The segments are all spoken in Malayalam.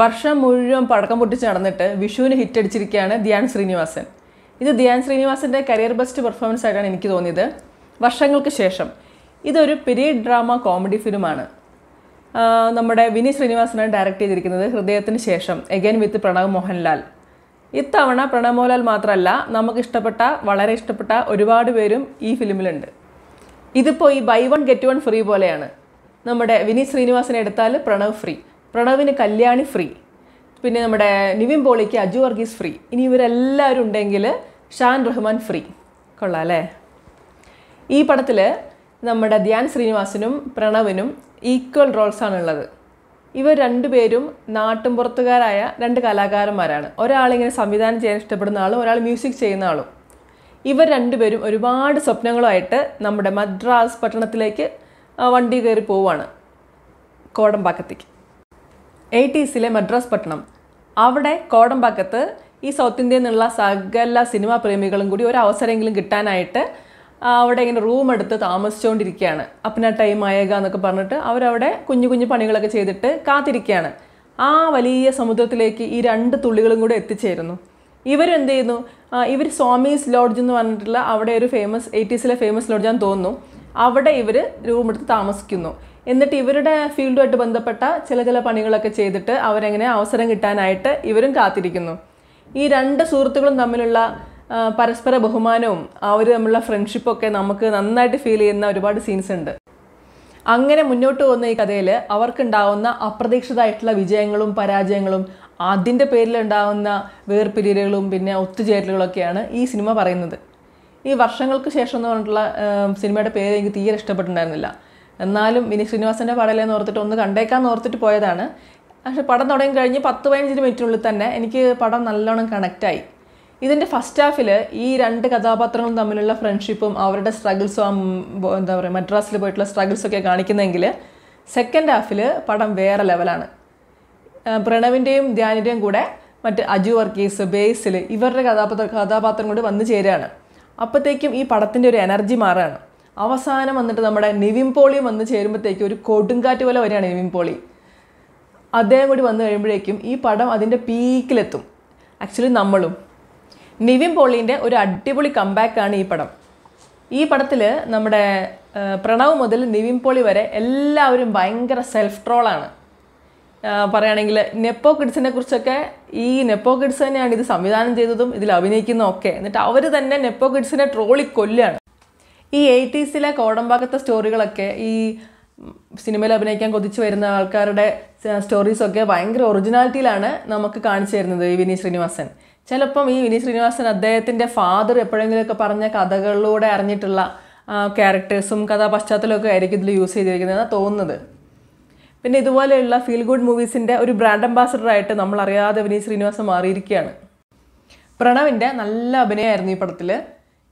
വർഷം മുഴുവൻ പടക്കം പൊട്ടിച്ച് നടന്നിട്ട് വിഷുവിന് ഹിറ്റ് അടിച്ചിരിക്കുകയാണ് ധ്യാൻ ശ്രീനിവാസൻ ഇത് ധ്യാൻ ശ്രീനിവാസൻ്റെ കരിയർ ബെസ്റ്റ് പെർഫോമൻസ് ആയിട്ടാണ് എനിക്ക് തോന്നിയത് വർഷങ്ങൾക്ക് ശേഷം ഇതൊരു പീരീഡ് ഡ്രാമ കോമഡി ഫിലിമാണ് നമ്മുടെ വിനി ശ്രീനിവാസനാണ് ഡയറക്റ്റ് ചെയ്തിരിക്കുന്നത് ഹൃദയത്തിന് ശേഷം എഗൈൻ വിത്ത് പ്രണവ് മോഹൻലാൽ ഇത്തവണ പ്രണവ് മോഹൻലാൽ മാത്രമല്ല നമുക്ക് ഇഷ്ടപ്പെട്ട വളരെ ഇഷ്ടപ്പെട്ട ഒരുപാട് പേരും ഈ ഫിലിമിലുണ്ട് ഇതിപ്പോൾ ഈ buy one get one free പോലെയാണ് നമ്മുടെ വിനി ശ്രീനിവാസനെ എടുത്താൽ പ്രണവ് ഫ്രീ പ്രണവിന് കല്യാണി ഫ്രീ പിന്നെ നമ്മുടെ നിവിൻ പോളിക്ക് അജു വർഗീസ് ഫ്രീ ഇനി ഇവരെല്ലാവരും ഉണ്ടെങ്കിൽ ഷാൻ റഹ്മാൻ ഫ്രീ കൊള്ളാം അല്ലേ ഈ പടത്തിൽ നമ്മുടെ ധ്യാൻ ശ്രീനിവാസനും പ്രണവിനും ഈക്വൽ റോൾസാണുള്ളത് ഇവർ രണ്ടുപേരും പുറത്തുകാരായ രണ്ട് കലാകാരന്മാരാണ് ഒരാളിങ്ങനെ സംവിധാനം ചെയ്യാൻ ഇഷ്ടപ്പെടുന്ന ആളും ഒരാൾ മ്യൂസിക് ചെയ്യുന്ന ആളും ഇവർ രണ്ടുപേരും ഒരുപാട് സ്വപ്നങ്ങളുമായിട്ട് നമ്മുടെ മദ്രാസ് പട്ടണത്തിലേക്ക് വണ്ടി കയറി പോവുകയാണ് കോടമ്പാക്കത്തേക്ക് എയ്റ്റീസിലെ മദ്രാസ് പട്ടണം അവിടെ കോടമ്പാക്കത്ത് ഈ സൗത്ത് ഇന്ത്യയിൽ നിന്നുള്ള സകല സിനിമാ പ്രേമികളും കൂടി ഒരു അവസരമെങ്കിലും കിട്ടാനായിട്ട് അവിടെ ഇങ്ങനെ റൂം എടുത്ത് താമസിച്ചുകൊണ്ടിരിക്കുകയാണ് അപ്പന ടൈം ആയേക എന്നൊക്കെ പറഞ്ഞിട്ട് അവരവിടെ കുഞ്ഞു കുഞ്ഞു പണികളൊക്കെ ചെയ്തിട്ട് കാത്തിരിക്കുകയാണ് ആ വലിയ സമുദ്രത്തിലേക്ക് ഈ രണ്ട് തുള്ളികളും കൂടെ എത്തിച്ചേരുന്നു ഇവരെന്ത് ചെയ്യുന്നു ഇവർ സ്വാമീസ് ലോഡ്ജ് എന്ന് പറഞ്ഞിട്ടുള്ള അവിടെ ഒരു ഫേമസ് എയ്റ്റീസിലെ ഫേമസ് ലോഡ്ജാന്ന് തോന്നുന്നു അവിടെ ഇവർ റൂം എടുത്ത് താമസിക്കുന്നു എന്നിട്ട് ഇവരുടെ ഫീൽഡുമായിട്ട് ബന്ധപ്പെട്ട ചില ചില പണികളൊക്കെ ചെയ്തിട്ട് അവരെങ്ങനെ അവസരം കിട്ടാനായിട്ട് ഇവരും കാത്തിരിക്കുന്നു ഈ രണ്ട് സുഹൃത്തുക്കളും തമ്മിലുള്ള പരസ്പര ബഹുമാനവും അവർ തമ്മിലുള്ള ഫ്രണ്ട്ഷിപ്പൊക്കെ നമുക്ക് നന്നായിട്ട് ഫീൽ ചെയ്യുന്ന ഒരുപാട് സീൻസ് ഉണ്ട് അങ്ങനെ മുന്നോട്ട് പോകുന്ന ഈ കഥയിൽ അവർക്കുണ്ടാവുന്ന അപ്രതീക്ഷിതമായിട്ടുള്ള വിജയങ്ങളും പരാജയങ്ങളും അതിൻ്റെ പേരിലുണ്ടാവുന്ന വേർപിരിയലുകളും പിന്നെ ഒത്തുചേരലുകളൊക്കെയാണ് ഈ സിനിമ പറയുന്നത് ഈ വർഷങ്ങൾക്ക് ശേഷം എന്ന് പറഞ്ഞിട്ടുള്ള സിനിമയുടെ പേര് എനിക്ക് തീരെ ഇഷ്ടപ്പെട്ടിട്ടുണ്ടായിരുന്നില്ല എന്നാലും വിനീത് ശ്രീനിവാസൻ്റെ പടമല്ലെന്ന് ഓർത്തിട്ട് ഒന്ന് കണ്ടേക്കാന്ന് ഓർത്തിട്ട് പോയതാണ് പക്ഷേ പടം തുടങ്ങി കഴിഞ്ഞ് പത്ത് പതിനഞ്ച് മിനിറ്റിനുള്ളിൽ തന്നെ എനിക്ക് പടം നല്ലോണം കണക്റ്റായി ഇതിൻ്റെ ഫസ്റ്റ് ഹാഫിൽ ഈ രണ്ട് കഥാപാത്രങ്ങളും തമ്മിലുള്ള ഫ്രണ്ട്ഷിപ്പും അവരുടെ സ്ട്രഗിൾസും എന്താ പറയുക മദ്രാസിൽ പോയിട്ടുള്ള സ്ട്രഗിൾസൊക്കെ കാണിക്കുന്നതെങ്കിൽ സെക്കൻഡ് ഹാഫിൽ പടം വേറെ ലെവലാണ് പ്രണവിൻ്റെയും ധ്യാനിൻ്റെയും കൂടെ മറ്റ് അജു വർക്കീസ് ബേസിൽ ഇവരുടെ കഥാപാത്ര കഥാപാത്രം കൂടി വന്നു ചേരുകയാണ് അപ്പോഴത്തേക്കും ഈ പടത്തിൻ്റെ ഒരു എനർജി മാറുകയാണ് അവസാനം വന്നിട്ട് നമ്മുടെ നിവിൻ പോളി വന്ന് ചേരുമ്പോഴത്തേക്കും ഒരു കൊടുങ്കാറ്റ് പോലെ വരികയാണ് നിവിൻ പോളി അദ്ദേഹം കൂടി വന്നു കഴിയുമ്പോഴേക്കും ഈ പടം അതിൻ്റെ പീക്കിലെത്തും ആക്ച്വലി നമ്മളും നിവിൻ പോളീൻ്റെ ഒരു അടിപൊളി കമ്പാക്കാണ് ഈ പടം ഈ പടത്തിൽ നമ്മുടെ പ്രണവ് മുതൽ നിവിൻ പോളി വരെ എല്ലാവരും ഭയങ്കര സെൽഫ് ട്രോളാണ് പറയുകയാണെങ്കിൽ നെപ്പോ കിഡ്സിനെ കുറിച്ചൊക്കെ ഈ നെപ്പോ കിഡ്സ് തന്നെയാണ് ഇത് സംവിധാനം ചെയ്തതും ഇതിൽ അഭിനയിക്കുന്നതും ഒക്കെ എന്നിട്ട് അവർ തന്നെ നെപ്പോ കിഡ്സിനെ ട്രോളി കൊല്ലുകയാണ് ഈ എയ്റ്റീസിലെ കോടമ്പാക്കത്തെ സ്റ്റോറികളൊക്കെ ഈ സിനിമയിൽ അഭിനയിക്കാൻ കൊതിച്ചു വരുന്ന ആൾക്കാരുടെ സ്റ്റോറീസൊക്കെ ഭയങ്കര ഒറിജിനാലിറ്റിയിലാണ് നമുക്ക് കാണിച്ചു തരുന്നത് ഈ വിനീത് ശ്രീനിവാസൻ ചിലപ്പം ഈ വിനീത് ശ്രീനിവാസൻ അദ്ദേഹത്തിൻ്റെ ഫാദർ എപ്പോഴെങ്കിലുമൊക്കെ പറഞ്ഞ കഥകളിലൂടെ അറിഞ്ഞിട്ടുള്ള ക്യാരക്ടേഴ്സും കഥാപശ്ചാത്തലമൊക്കെ ആയിരിക്കും ഇതിൽ യൂസ് ചെയ്തിരിക്കുന്നതെന്ന് തോന്നുന്നത് പിന്നെ ഇതുപോലെയുള്ള ഫീൽ ഗുഡ് മൂവീസിൻ്റെ ഒരു ബ്രാൻഡ് അംബാസഡറായിട്ട് നമ്മൾ അറിയാതെ വിനീത് ശ്രീനിവാസൻ മാറിയിരിക്കുകയാണ് പ്രണവിൻ്റെ നല്ല അഭിനയമായിരുന്നു ഈ പടത്തിൽ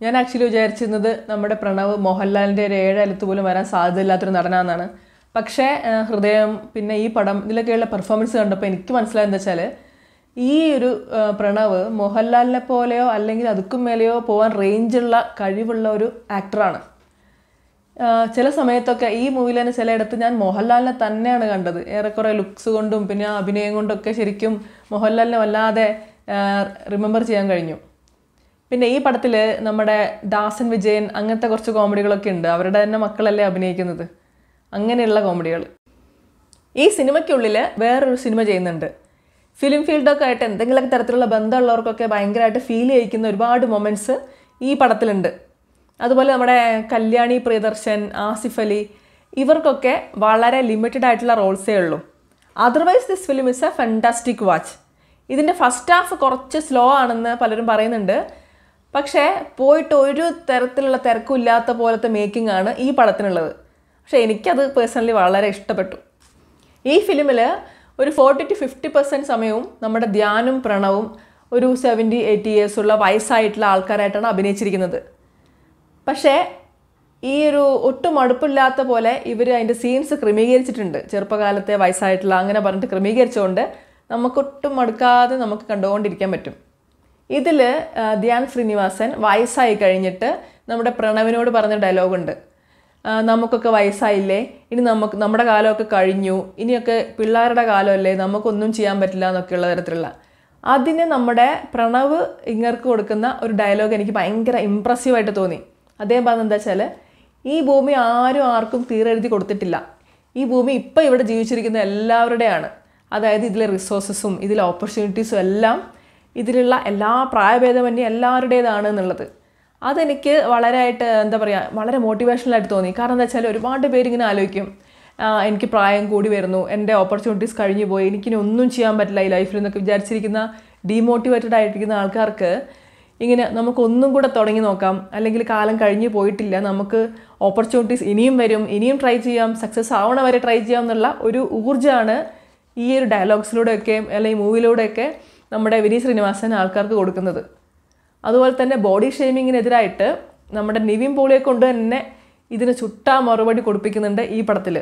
ഞാൻ ആക്ച്വലി വിചാരിച്ചിരുന്നത് നമ്മുടെ പ്രണവ് മോഹൻലാലിൻ്റെ ഒരു ഏഴലത്ത് പോലും വരാൻ സാധ്യതയില്ലാത്തൊരു നടനാന്നാണ് പക്ഷേ ഹൃദയം പിന്നെ ഈ പടം ഇതിലൊക്കെയുള്ള പെർഫോമൻസ് കണ്ടപ്പോൾ എനിക്ക് മനസ്സിലായെന്ന് എന്താ വെച്ചാൽ ഈ ഒരു പ്രണവ് മോഹൻലാലിനെ പോലെയോ അല്ലെങ്കിൽ അതുക്കും മേലെയോ പോകാൻ റേഞ്ചുള്ള കഴിവുള്ള ഒരു ആക്ടറാണ് ചില സമയത്തൊക്കെ ഈ മൂവിയിൽ തന്നെ ചിലയിടത്ത് ഞാൻ മോഹൻലാലിനെ തന്നെയാണ് കണ്ടത് ഏറെക്കുറെ ലുക്സ് കൊണ്ടും പിന്നെ അഭിനയം കൊണ്ടൊക്കെ ശരിക്കും മോഹൻലാലിനെ വല്ലാതെ റിമെമ്പർ ചെയ്യാൻ കഴിഞ്ഞു പിന്നെ ഈ പടത്തിൽ നമ്മുടെ ദാസൻ വിജയൻ അങ്ങനത്തെ കുറച്ച് കോമഡികളൊക്കെ ഉണ്ട് അവരുടെ തന്നെ മക്കളല്ലേ അഭിനയിക്കുന്നത് അങ്ങനെയുള്ള കോമഡികൾ ഈ സിനിമയ്ക്കുള്ളിൽ വേറൊരു സിനിമ ചെയ്യുന്നുണ്ട് ഫിലിം ഫീൽഡൊക്കെ ആയിട്ട് എന്തെങ്കിലുമൊക്കെ തരത്തിലുള്ള ബന്ധമുള്ളവർക്കൊക്കെ ഭയങ്കരമായിട്ട് ഫീൽ ചെയ്യിക്കുന്ന ഒരുപാട് മൊമെൻറ്റ്സ് ഈ പടത്തിലുണ്ട് അതുപോലെ നമ്മുടെ കല്യാണി പ്രിയദർശൻ ആസിഫ് അലി ഇവർക്കൊക്കെ വളരെ ലിമിറ്റഡ് ആയിട്ടുള്ള റോൾസേ ഉള്ളൂ otherwise this film is a fantastic watch ഇതിൻ്റെ ഫസ്റ്റ് ഹാഫ് കുറച്ച് സ്ലോ ആണെന്ന് പലരും പറയുന്നുണ്ട് പക്ഷേ പോയിട്ട് ഒരു തരത്തിലുള്ള തിരക്കില്ലാത്ത പോലത്തെ മേക്കിംഗ് ആണ് ഈ പടത്തിനുള്ളത് പക്ഷേ എനിക്കത് പേഴ്സണലി വളരെ ഇഷ്ടപ്പെട്ടു ഈ ഫിലിമിൽ ഒരു ഫോർട്ടി ടു ഫിഫ്റ്റി പെർസെൻറ്റ് സമയവും നമ്മുടെ ധ്യാനും പ്രണവും ഒരു സെവൻറ്റി എയ്റ്റി ഇയേഴ്സുള്ള വയസ്സായിട്ടുള്ള ആൾക്കാരായിട്ടാണ് അഭിനയിച്ചിരിക്കുന്നത് പക്ഷേ ഈ ഒരു ഒട്ടും അടുപ്പില്ലാത്ത പോലെ ഇവർ അതിൻ്റെ സീൻസ് ക്രമീകരിച്ചിട്ടുണ്ട് ചെറുപ്പകാലത്തെ വയസ്സായിട്ടുള്ള അങ്ങനെ പറഞ്ഞിട്ട് ക്രമീകരിച്ചുകൊണ്ട് നമുക്കൊട്ടും അടുക്കാതെ നമുക്ക് കണ്ടുകൊണ്ടിരിക്കാൻ പറ്റും ഇതിൽ ധ്യാൻ ശ്രീനിവാസൻ വയസ്സായി കഴിഞ്ഞിട്ട് നമ്മുടെ പ്രണവിനോട് പറഞ്ഞ ഡയലോഗുണ്ട് നമുക്കൊക്കെ വയസ്സായില്ലേ ഇനി നമുക്ക് നമ്മുടെ കാലമൊക്കെ കഴിഞ്ഞു ഇനിയൊക്കെ പിള്ളേരുടെ കാലമല്ലേ നമുക്കൊന്നും ചെയ്യാൻ പറ്റില്ല എന്നൊക്കെയുള്ള തരത്തിലുള്ള അതിന് നമ്മുടെ പ്രണവ് ഇങ്ങർക്ക് കൊടുക്കുന്ന ഒരു ഡയലോഗ് എനിക്ക് ഭയങ്കര ഇമ്പ്രസീവായിട്ട് തോന്നി അദ്ദേഹം പറഞ്ഞത് എന്താ വെച്ചാൽ ഈ ഭൂമി ആരും ആർക്കും തീരെഴുതി കൊടുത്തിട്ടില്ല ഈ ഭൂമി ഇപ്പോൾ ഇവിടെ ജീവിച്ചിരിക്കുന്ന എല്ലാവരുടെയാണ് അതായത് ഇതിലെ റിസോഴ്സസും ഇതിലെ ഓപ്പർച്യൂണിറ്റീസും എല്ലാം ഇതിലുള്ള എല്ലാ പ്രായഭേദമന്യേ എല്ലാവരുടേതാണ് എന്നുള്ളത് അതെനിക്ക് വളരെയായിട്ട് എന്താ പറയുക വളരെ മോട്ടിവേഷണലായിട്ട് തോന്നി കാരണം എന്താ വെച്ചാൽ ഒരുപാട് പേരിങ്ങനെ ആലോചിക്കും എനിക്ക് പ്രായം കൂടി വരുന്നു എൻ്റെ ഓപ്പർച്യൂണിറ്റീസ് കഴിഞ്ഞു പോയി എനിക്കിനി ഒന്നും ചെയ്യാൻ പറ്റില്ല ഈ ലൈഫിൽ എന്നൊക്കെ വിചാരിച്ചിരിക്കുന്ന ഡീമോട്ടിവേറ്റഡ് ആയിട്ടിരിക്കുന്ന ആൾക്കാർക്ക് ഇങ്ങനെ നമുക്കൊന്നും കൂടെ തുടങ്ങി നോക്കാം അല്ലെങ്കിൽ കാലം കഴിഞ്ഞു പോയിട്ടില്ല നമുക്ക് ഓപ്പർച്യൂണിറ്റീസ് ഇനിയും വരും ഇനിയും ട്രൈ ചെയ്യാം സക്സസ് ആവണ വരെ ട്രൈ ചെയ്യാം എന്നുള്ള ഒരു ഊർജ്ജമാണ് ഈ ഒരു ഡയലോഗ്സിലൂടെയൊക്കെ അല്ലെങ്കിൽ മൂവിയിലൂടെയൊക്കെ നമ്മുടെ വിനി ശ്രീനിവാസൻ ആൾക്കാർക്ക് കൊടുക്കുന്നത് അതുപോലെ തന്നെ ബോഡി ഷെയ്മിങ്ങിനെതിരായിട്ട് നമ്മുടെ നിവിൻ പോളിയെ കൊണ്ട് തന്നെ ഇതിന് ചുട്ടാ മറുപടി കൊടുപ്പിക്കുന്നുണ്ട് ഈ പടത്തിൽ